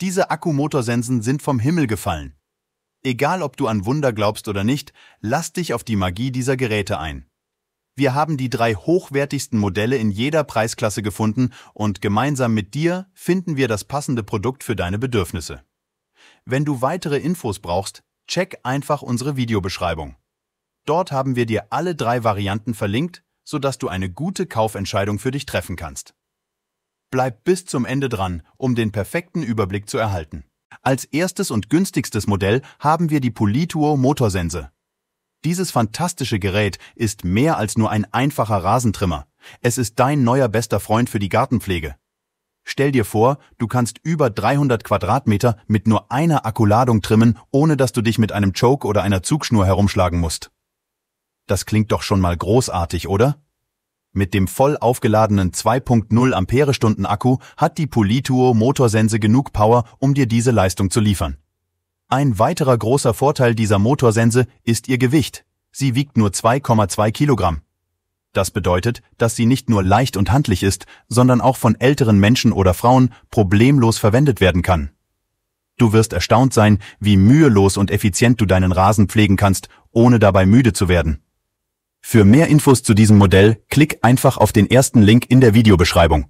Diese Akkumotorsensen sind vom Himmel gefallen. Egal, ob du an Wunder glaubst oder nicht, lass dich auf die Magie dieser Geräte ein. Wir haben die drei hochwertigsten Modelle in jeder Preisklasse gefunden und gemeinsam mit dir finden wir das passende Produkt für deine Bedürfnisse. Wenn du weitere Infos brauchst, check einfach unsere Videobeschreibung. Dort haben wir dir alle drei Varianten verlinkt, sodass du eine gute Kaufentscheidung für dich treffen kannst. Bleib bis zum Ende dran, um den perfekten Überblick zu erhalten. Als erstes und günstigstes Modell haben wir die Polituo Motorsense. Dieses fantastische Gerät ist mehr als nur ein einfacher Rasentrimmer. Es ist dein neuer bester Freund für die Gartenpflege. Stell dir vor, du kannst über 300 Quadratmeter mit nur einer Akkuladung trimmen, ohne dass du dich mit einem Choke oder einer Zugschnur herumschlagen musst. Das klingt doch schon mal großartig, oder? Mit dem voll aufgeladenen 2.0 Amperestunden Akku hat die Polituo Motorsense genug Power, um dir diese Leistung zu liefern. Ein weiterer großer Vorteil dieser Motorsense ist ihr Gewicht. Sie wiegt nur 2,2 Kilogramm. Das bedeutet, dass sie nicht nur leicht und handlich ist, sondern auch von älteren Menschen oder Frauen problemlos verwendet werden kann. Du wirst erstaunt sein, wie mühelos und effizient du deinen Rasen pflegen kannst, ohne dabei müde zu werden. Für mehr Infos zu diesem Modell klick einfach auf den ersten Link in der Videobeschreibung.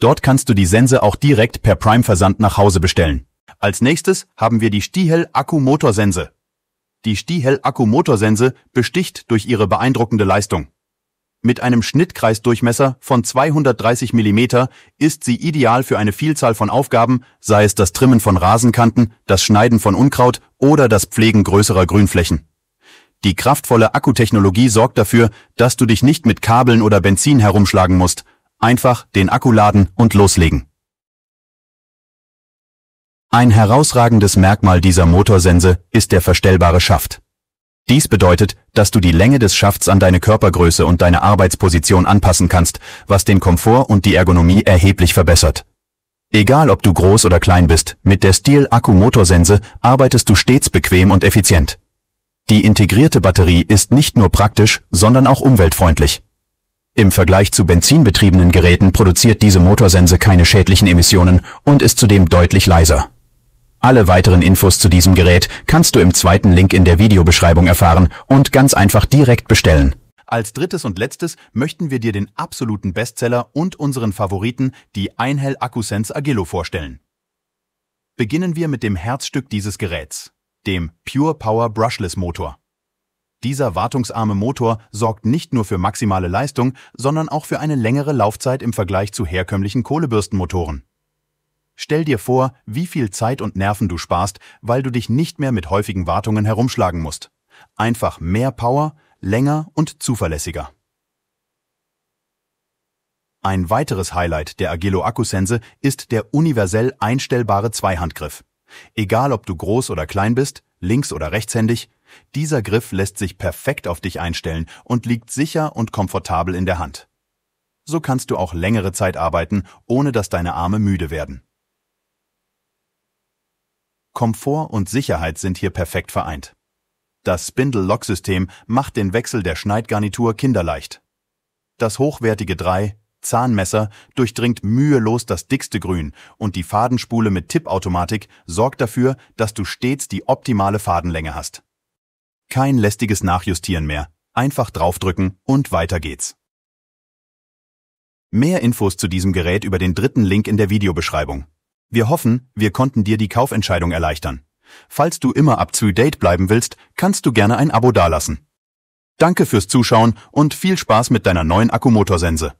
Dort kannst du die Sense auch direkt per Prime-Versand nach Hause bestellen. Als nächstes haben wir die Stihel Akkumotorsense. Die Stihel Akkumotorsense besticht durch ihre beeindruckende Leistung. Mit einem Schnittkreisdurchmesser von 230 mm ist sie ideal für eine Vielzahl von Aufgaben, sei es das Trimmen von Rasenkanten, das Schneiden von Unkraut oder das Pflegen größerer Grünflächen. Die kraftvolle Akkutechnologie sorgt dafür, dass du dich nicht mit Kabeln oder Benzin herumschlagen musst. Einfach den Akku laden und loslegen. Ein herausragendes Merkmal dieser Motorsense ist der verstellbare Schaft. Dies bedeutet, dass du die Länge des Schafts an deine Körpergröße und deine Arbeitsposition anpassen kannst, was den Komfort und die Ergonomie erheblich verbessert. Egal ob du groß oder klein bist, mit der Stil Akku Motorsense arbeitest du stets bequem und effizient. Die integrierte Batterie ist nicht nur praktisch, sondern auch umweltfreundlich. Im Vergleich zu benzinbetriebenen Geräten produziert diese Motorsense keine schädlichen Emissionen und ist zudem deutlich leiser. Alle weiteren Infos zu diesem Gerät kannst du im zweiten Link in der Videobeschreibung erfahren und ganz einfach direkt bestellen. Als drittes und letztes möchten wir dir den absoluten Bestseller und unseren Favoriten, die Einhell AccuSense Agilo, vorstellen. Beginnen wir mit dem Herzstück dieses Geräts, dem Pure Power Brushless Motor. Dieser wartungsarme Motor sorgt nicht nur für maximale Leistung, sondern auch für eine längere Laufzeit im Vergleich zu herkömmlichen Kohlebürstenmotoren. Stell dir vor, wie viel Zeit und Nerven du sparst, weil du dich nicht mehr mit häufigen Wartungen herumschlagen musst. Einfach mehr Power, länger und zuverlässiger. Ein weiteres Highlight der Agilo Akkusense ist der universell einstellbare Zweihandgriff. Egal ob du groß oder klein bist, links oder rechtshändig, dieser Griff lässt sich perfekt auf dich einstellen und liegt sicher und komfortabel in der Hand. So kannst du auch längere Zeit arbeiten, ohne dass deine Arme müde werden. Komfort und Sicherheit sind hier perfekt vereint. Das Spindle-Lock-System macht den Wechsel der Schneidgarnitur kinderleicht. Das hochwertige 3 Zahnmesser durchdringt mühelos das dickste Grün und die Fadenspule mit Tippautomatik sorgt dafür, dass du stets die optimale Fadenlänge hast. Kein lästiges Nachjustieren mehr, einfach draufdrücken und weiter geht's. Mehr Infos zu diesem Gerät über den dritten Link in der Videobeschreibung. Wir hoffen, wir konnten dir die Kaufentscheidung erleichtern. Falls du immer up-to-date bleiben willst, kannst du gerne ein Abo dalassen. Danke fürs Zuschauen und viel Spaß mit deiner neuen Akkumotorsense.